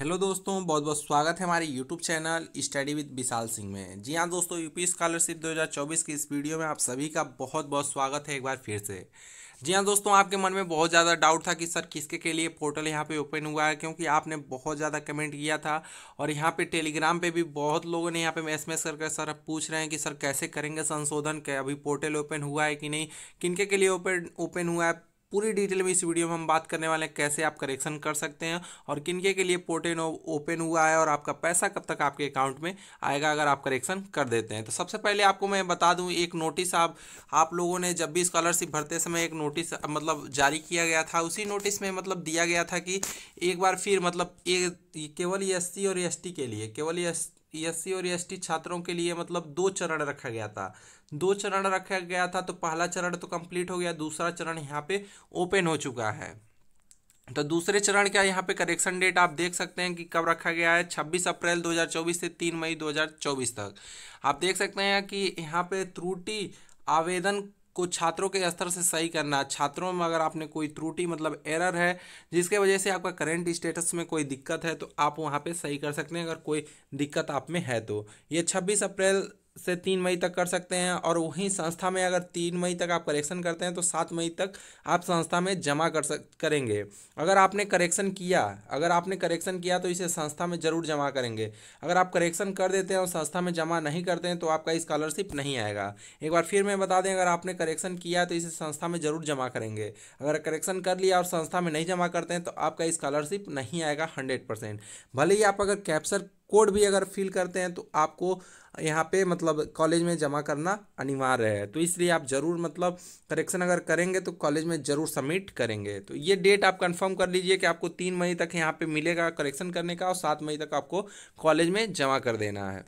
hello दोस्तों बहुत बहुत स्वागत है हमारे YouTube channel study with Vishal Singh में जी हाँ दोस्तों यूपी स्कॉलरशिप 2024 की इस वीडियो में आप सभी का बहुत बहुत स्वागत है एक बार फिर से जी हाँ दोस्तों आपके मन में बहुत ज़्यादा डाउट था कि सर किसके के लिए पोर्टल यहाँ पे ओपन हुआ है क्योंकि आपने बहुत ज़्यादा कमेंट किया था और यहाँ पे टेलीग्राम पे भी बहुत लोगों ने यहाँ पे मैस करके सर पूछ रहे हैं कि सर कैसे करेंगे संशोधन के अभी पोर्टल ओपन हुआ है कि नहीं किनके के लिए ओपन ओपन हुआ है पूरी डिटेल में इस वीडियो में हम बात करने वाले हैं कैसे आप करेक्शन कर सकते हैं और किनके के लिए पोर्टेन ओपन हुआ है और आपका पैसा कब तक आपके अकाउंट में आएगा अगर आप करेक्शन कर देते हैं तो सबसे पहले आपको मैं बता दूं एक नोटिस आप आप लोगों ने जब भी स्कॉलरशिप भरते समय एक नोटिस मतलब जारी किया गया था उसी नोटिस में मतलब दिया गया था कि एक बार फिर मतलब एक केवल एस e और एस e के लिए केवल एस e और एस छात्रों के लिए मतलब दो चरण रखा गया था दो चरण रखा गया था तो पहला चरण तो कंप्लीट हो गया दूसरा चरण यहाँ पे ओपन हो चुका है तो दूसरे चरण का यहाँ पे करेक्शन डेट आप देख सकते हैं कि कब रखा गया है 26 अप्रैल 2024 से 3 मई 2024 तक आप देख सकते हैं कि यहाँ पे त्रुटि आवेदन को छात्रों के स्तर से सही करना छात्रों में अगर आपने कोई त्रुटि मतलब एरर है जिसके वजह से आपका करेंट स्टेटस में कोई दिक्कत है तो आप वहाँ पे सही कर सकते हैं अगर कोई दिक्कत आप में है तो ये 26 अप्रैल से तीन मई तक कर सकते हैं और वहीं संस्था में अगर तीन मई तक आप करेक्शन करते हैं तो सात मई तक आप संस्था में जमा कर सक करेंगे अगर आपने करेक्शन किया अगर आपने करेक्शन किया तो इसे संस्था में ज़रूर जमा करेंगे अगर आप करेक्शन कर देते हैं और संस्था में जमा नहीं करते हैं तो आपका स्कॉलरशिप नहीं आएगा एक बार फिर मैं बता दें अगर आपने करेक्शन किया तो इसे संस्था में ज़रूर जमा करेंगे अगर करेक्शन कर लिया और संस्था में नहीं जमा करते हैं तो आपका स्कॉलरशिप नहीं आएगा हंड्रेड भले ही आप अगर कैप्चर कोड भी अगर फिल करते हैं तो आपको यहाँ पे मतलब कॉलेज में जमा करना अनिवार्य है तो इसलिए आप ज़रूर मतलब करेक्शन अगर करेंगे तो कॉलेज में ज़रूर सबमिट करेंगे तो ये डेट आप कंफर्म कर लीजिए कि आपको तीन मई तक यहाँ पे मिलेगा करेक्शन करने का और सात मई तक आपको कॉलेज में जमा कर देना है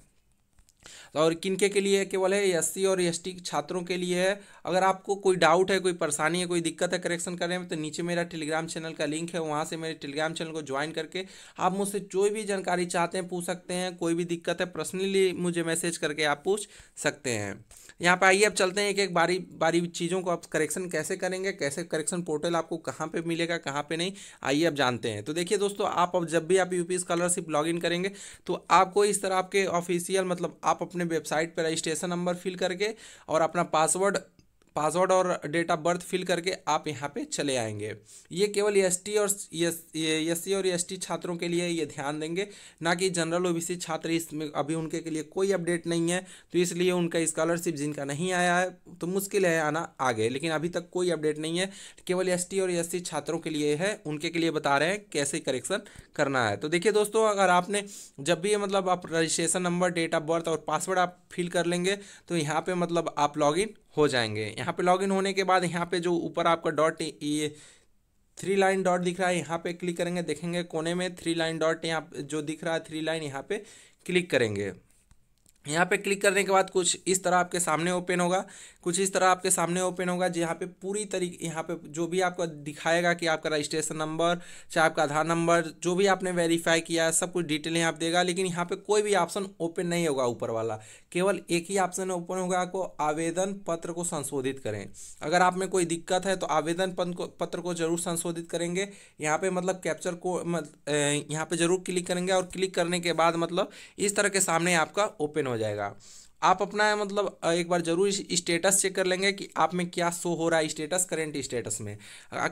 तो और किनके के लिए केवल है एस और एस छात्रों के लिए है अगर आपको कोई डाउट है कोई परेशानी है कोई दिक्कत है करेक्शन करने में तो नीचे मेरा टेलीग्राम चैनल का लिंक है वहाँ से मेरे टेलीग्राम चैनल को ज्वाइन करके आप मुझसे जो भी जानकारी चाहते हैं पूछ सकते हैं कोई भी दिक्कत है पर्सनली मुझे मैसेज करके आप पूछ सकते हैं यहाँ पर आइए अब चलते हैं एक एक बारी बारी चीज़ों को आप करेक्शन कैसे करेंगे कैसे करेक्शन पोर्टल आपको कहाँ पे मिलेगा कहाँ पे नहीं आइए अब जानते हैं तो देखिए दोस्तों आप अब जब भी आप यूपी स्कॉलरशिप लॉगिन करेंगे तो आपको इस तरह आपके ऑफिशियल मतलब आप अपने अपने वेबसाइट पर रजिस्ट्रेशन नंबर फिल करके और अपना पासवर्ड पासवर्ड और डेट ऑफ बर्थ फिल करके आप यहाँ पे चले आएंगे ये केवल एस e टी और एस e सी e और एस टी छात्रों के लिए ये ध्यान देंगे ना कि जनरल ओ सी छात्र इसमें अभी उनके के लिए कोई अपडेट नहीं है तो इसलिए उनका स्कॉलरशिप जिनका नहीं आया है तो मुश्किल है आना आगे लेकिन अभी तक कोई अपडेट नहीं है केवल एस टी और एस सी छात्रों के लिए है उनके के लिए बता रहे हैं कैसे करेक्शन करना है तो देखिए दोस्तों अगर आपने जब भी मतलब आप registration number date of birth और पासवर्ड आप फिल कर लेंगे तो यहाँ पर मतलब आप इन हो जाएंगे यहाँ पे लॉगिन होने के बाद यहाँ पे जो ऊपर आपका डॉट ये थ्री लाइन डॉट दिख रहा है यहाँ पे क्लिक करेंगे देखेंगे कोने में थ्री लाइन डॉट यहाँ जो दिख रहा है थ्री लाइन यहाँ पे क्लिक करेंगे यहाँ पे क्लिक करने के बाद कुछ इस तरह आपके सामने ओपन होगा कुछ इस तरह आपके सामने ओपन होगा जहाँ पे पूरी तरीके यहाँ पे जो भी आपको दिखाएगा कि आपका रजिस्ट्रेशन नंबर चाहे आपका आधार नंबर जो भी आपने वेरीफाई किया है सब कुछ डिटेल यहाँ पे देगा लेकिन यहाँ पे कोई भी ऑप्शन ओपन नहीं होगा ऊपर वाला केवल एक ही ऑप्शन ओपन होगा आपको आवेदन पत्र को संशोधित करें अगर आप में कोई दिक्कत है तो आवेदन पत्र को जरूर संशोधित करेंगे यहाँ पर मतलब कैप्चर को यहाँ पर जरूर क्लिक करेंगे और क्लिक करने के बाद मतलब इस तरह के सामने आपका ओपन हो जाएगा आप अपना मतलब एक बार जरूर स्टेटस चेक कर लेंगे कि आप में क्या शो हो रहा है स्टेटस करंट स्टेटस में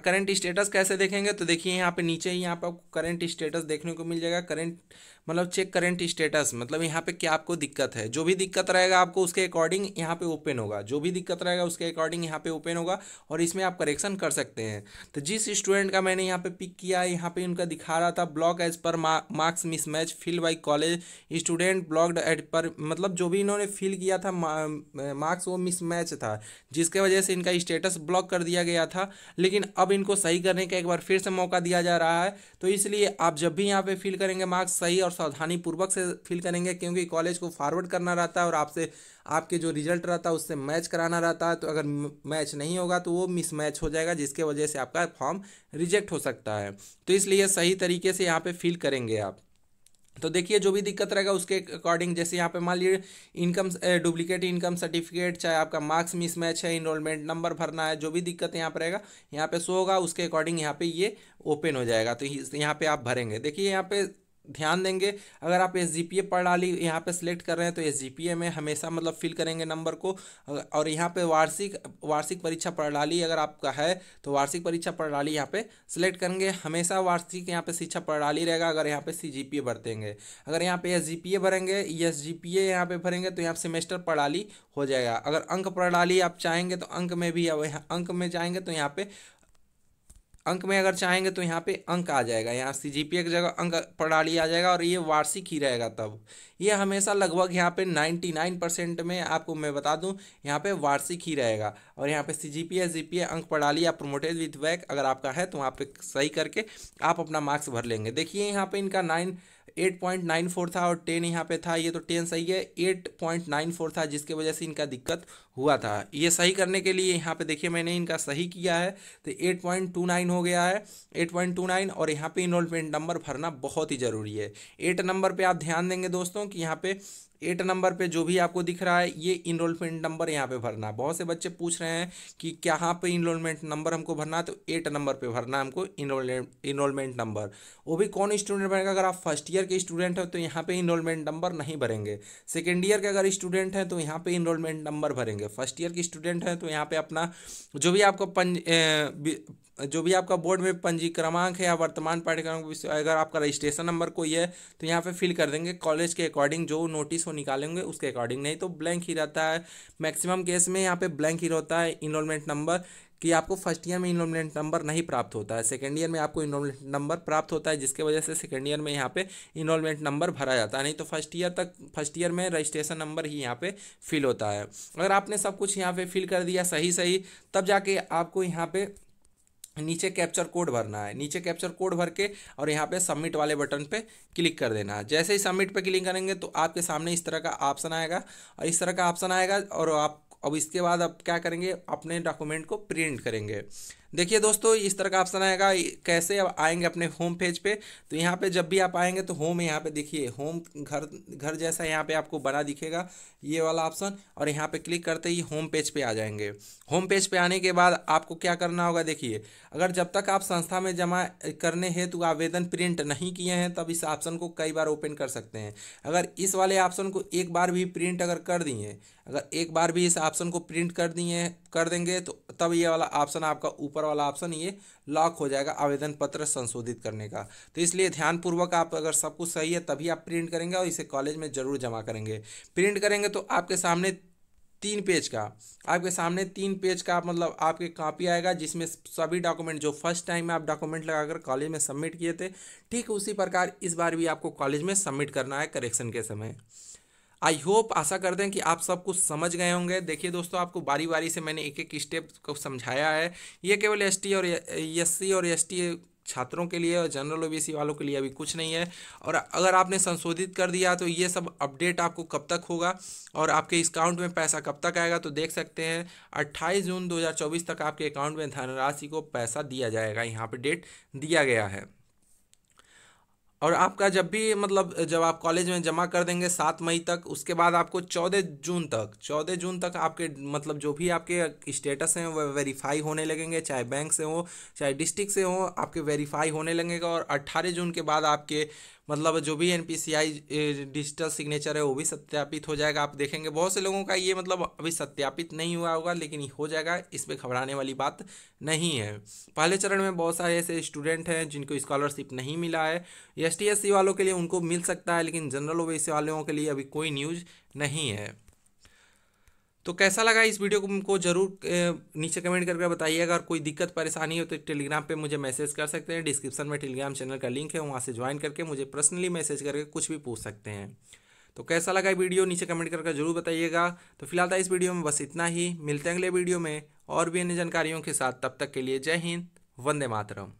करंट स्टेटस कैसे देखेंगे तो देखिए यहाँ पे नीचे ही यहाँ पर करंट स्टेटस देखने को मिल जाएगा करंट मतलब चेक करेंट स्टेटस मतलब यहाँ पे क्या आपको दिक्कत है जो भी दिक्कत रहेगा आपको उसके अकॉर्डिंग यहाँ पे ओपन होगा जो भी दिक्कत रहेगा उसके अकॉर्डिंग यहाँ पे ओपन होगा और इसमें आप करेक्शन कर सकते हैं तो जिस स्टूडेंट का मैंने यहाँ पे पिक किया है यहाँ पे उनका दिखा रहा था ब्लॉक एज पर marks mismatch fill by college student block at पर मतलब जो भी इन्होंने फिल किया था मार्क्स वो मिसमैच था जिसके वजह से इनका स्टेटस ब्लॉक कर दिया गया था लेकिन अब इनको सही करने का एक बार फिर से मौका दिया जा रहा है तो इसलिए आप जब भी यहाँ पर फिल करेंगे मार्क्स सही और सावधानी पूर्वक से फिल करेंगे क्योंकि कॉलेज को फॉरवर्ड करना रहता है और आपसे आपके जो रिजल्ट रहता है उससे मैच कराना रहता है तो अगर मैच नहीं होगा तो वो मिस मैच हो जाएगा जिसके वजह से आपका फॉर्म रिजेक्ट हो सकता है तो इसलिए सही तरीके से यहाँ पर फिल करेंगे आप तो देखिए जो भी दिक्कत रहेगा उसके अकॉर्डिंग जैसे यहाँ पे मान लीजिए इनकम डुप्लीकेट इनकम सर्टिफिकेट चाहे आपका मार्क्स मिसमैच है इनरोलमेंट नंबर भरना है जो भी दिक्कत यहाँ पर रहेगा यहाँ पे शो होगा उसके अकॉर्डिंग यहाँ पे ये ओपन हो जाएगा तो यहाँ पे आप भरेंगे देखिए यहाँ पे ध्यान देंगे अगर आप एस जी पी ए पर यहाँ पे सिलेक्ट कर रहे हैं तो एस जी पी ए में हमेशा मतलब फिल करेंगे नंबर को और यहाँ पे वार्षिक वार्षिक परीक्षा प्रणाली अगर आपका है तो वार्षिक परीक्षा प्रणाली यहाँ पे सिलेक्ट करेंगे हमेशा वार्षिक यहाँ पे शिक्षा प्रणाली रहेगा अगर यहाँ पे सी जी पी ए अगर यहाँ पे एस जी पी ए भरेंगे एस जी पी ए यहाँ पे भरेंगे तो यहाँ सेमेस्टर प्रणाली हो जाएगा अगर अंक प्रणाली आप चाहेंगे तो अंक में भी अंक में जाएंगे तो यहाँ पे अंक में अगर चाहेंगे तो यहाँ पे अंक आ जाएगा यहाँ सी जी पी की जगह अंक प्रणाली आ जाएगा और ये वार्षिक ही रहेगा तब ये हमेशा लगभग यहाँ पे नाइन परसेंट में आपको मैं बता दूँ यहाँ पे वार्षिक ही रहेगा और यहाँ पे सी जी पी जी पी अंक प्रणाली या प्रोमोटेड विथ बैक अगर आपका है तो वहाँ पे सही करके आप अपना मार्क्स भर लेंगे देखिए यहाँ पर इनका नाइन 8.94 था और 10 यहाँ पे था ये तो 10 सही है 8.94 था जिसके वजह से इनका दिक्कत हुआ था ये सही करने के लिए यहाँ पे देखिए मैंने इनका सही किया है तो 8.29 हो गया है 8.29 और यहाँ पे इनरोलमेंट नंबर भरना बहुत ही ज़रूरी है एट नंबर पर आप ध्यान देंगे दोस्तों कि यहाँ पे एट नंबर पे जो भी आपको दिख रहा है ये इनरोलमेंट नंबर यहाँ पे भरना है बहुत से बच्चे पूछ रहे हैं कि क्या हाँ पे इनरोलमेंट नंबर हमको भरना है तो एट नंबर पे भरना है हमको इनरोलमेंट नंबर वो भी कौन स्टूडेंट भरेगा अगर आप फर्स्ट ईयर के स्टूडेंट तो हैं तो यहाँ पे इनरोलमेंट नंबर नहीं भरेंगे सेकेंड ईयर के अगर स्टूडेंट हैं तो यहाँ पर इनरोलमेंट नंबर भरेंगे फर्स्ट ईयर के स्टूडेंट हैं तो यहाँ पर अपना जो भी आपको पंज जो भी आपका बोर्ड में पंजीक्रमांक है या वर्तमान पाठ्यक्रम अगर आपका रजिस्ट्रेशन नंबर कोई है तो यहाँ पे फिल कर देंगे कॉलेज के अकॉर्डिंग जो नोटिस वो निकालेंगे उसके अकॉर्डिंग नहीं तो ब्लैंक ही रहता है मैक्सिमम केस में यहाँ पे ब्लैंक ही रहता है इनरोलमेंट नंबर कि आपको फर्स्ट ईयर में इनरोलमेंट नंबर नहीं प्राप्त होता है सेकेंड ईयर में आपको इनरोलमेंट नंबर प्राप्त होता है जिसके वजह से सेकेंड ईयर में यहाँ पे इनरोलमेंट नंबर भरा जाता है नहीं तो फर्स्ट ईयर तक फर्स्ट ईयर में रजिस्ट्रेशन नंबर ही यहाँ पे फिल होता है अगर आपने सब कुछ यहाँ पे फिल कर दिया सही सही तब जाके आपको यहाँ पर नीचे कैप्चर कोड भरना है नीचे कैप्चर कोड भर के और यहाँ पे सबमिट वाले बटन पे क्लिक कर देना है जैसे ही सबमिट पे क्लिक करेंगे तो आपके सामने इस तरह का ऑप्शन आएगा और इस तरह का ऑप्शन आएगा और आप अब इसके बाद आप क्या करेंगे अपने डॉक्यूमेंट को प्रिंट करेंगे देखिए दोस्तों इस तरह का ऑप्शन आएगा कैसे अब आएंगे अपने होम पेज पे तो यहाँ पे जब भी आप आएंगे तो होम यहाँ पे देखिए होम घर घर जैसा यहाँ पे आपको बना दिखेगा ये वाला ऑप्शन और यहाँ पे क्लिक करते ही होम पेज पे आ जाएंगे होम पेज पे आने के बाद आपको क्या करना होगा देखिए अगर जब तक आप संस्था में जमा करने हैं तो आवेदन प्रिंट नहीं किए हैं तब इस ऑप्शन को कई बार ओपन कर सकते हैं अगर इस वाले ऑप्शन को एक बार भी प्रिंट अगर कर दिए अगर एक बार भी इस ऑप्शन को प्रिंट कर दिए कर देंगे तो तब ये वाला ऑप्शन आपका ऊपर ऊपर वाला ऑप्शन ये लॉक हो जाएगा आवेदन पत्र संशोधित करने का तो इसलिए ध्यानपूर्वक आप अगर सब कुछ सही है तभी आप प्रिंट करेंगे और इसे कॉलेज में ज़रूर जमा करेंगे प्रिंट करेंगे तो आपके सामने तीन पेज का आपके सामने तीन पेज का मतलब आपके कॉपी आएगा जिसमें सभी डॉक्यूमेंट जो फर्स्ट टाइम में आप डॉक्यूमेंट लगाकर कॉलेज में सबमिट किए थे ठीक उसी प्रकार इस बार भी आपको कॉलेज में सबमिट करना है करेक्शन के समय आई होप आशा करते हैं कि आप सब कुछ समझ गए होंगे देखिए दोस्तों आपको बारी बारी से मैंने एक एक स्टेप को समझाया है ये केवल एस और एस और एस छात्रों के लिए और जनरल सी वालों के लिए अभी कुछ नहीं है और अगर आपने संशोधित कर दिया तो ये सब अपडेट आपको कब तक होगा और आपके इस अकाउंट में पैसा कब तक आएगा तो देख सकते हैं 28 जून 2024 तक आपके अकाउंट में धनराशि को पैसा दिया जाएगा यहाँ पर डेट दिया गया है और आपका जब भी मतलब जब आप कॉलेज में जमा कर देंगे सात मई तक उसके बाद आपको चौदह जून तक चौदह जून तक आपके मतलब जो भी आपके स्टेटस हैं वह वेरीफाई होने लगेंगे चाहे बैंक से हो चाहे डिस्ट्रिक्ट से हो आपके वेरीफाई होने लगेगा और अट्ठारह जून के बाद आपके मतलब जो भी एन डिजिटल सिग्नेचर है वो भी सत्यापित हो जाएगा आप देखेंगे बहुत से लोगों का ये मतलब अभी सत्यापित नहीं हुआ होगा लेकिन हो जाएगा इस पर घबराने वाली बात नहीं है पहले चरण में बहुत सारे ऐसे स्टूडेंट हैं जिनको स्कॉलरशिप नहीं मिला है एस वालों के लिए उनको मिल सकता है लेकिन जनरल ओ वालों के लिए अभी कोई न्यूज़ नहीं है तो कैसा लगा इस वीडियो को हमको जरूर नीचे कमेंट करके बताइएगा और कोई दिक्कत परेशानी हो तो टेलीग्राम पे मुझे मैसेज कर सकते हैं डिस्क्रिप्शन में टेलीग्राम चैनल का लिंक है वहाँ से ज्वाइन करके मुझे पर्सनली मैसेज करके कुछ भी पूछ सकते हैं तो कैसा लगा वीडियो नीचे कमेंट करके जरूर बताइएगा तो फिलहाल था इस वीडियो में बस इतना ही मिलते हैं अगले वीडियो में और भी अन्य जानकारियों के साथ तब तक के लिए जय हिंद वंदे मातरम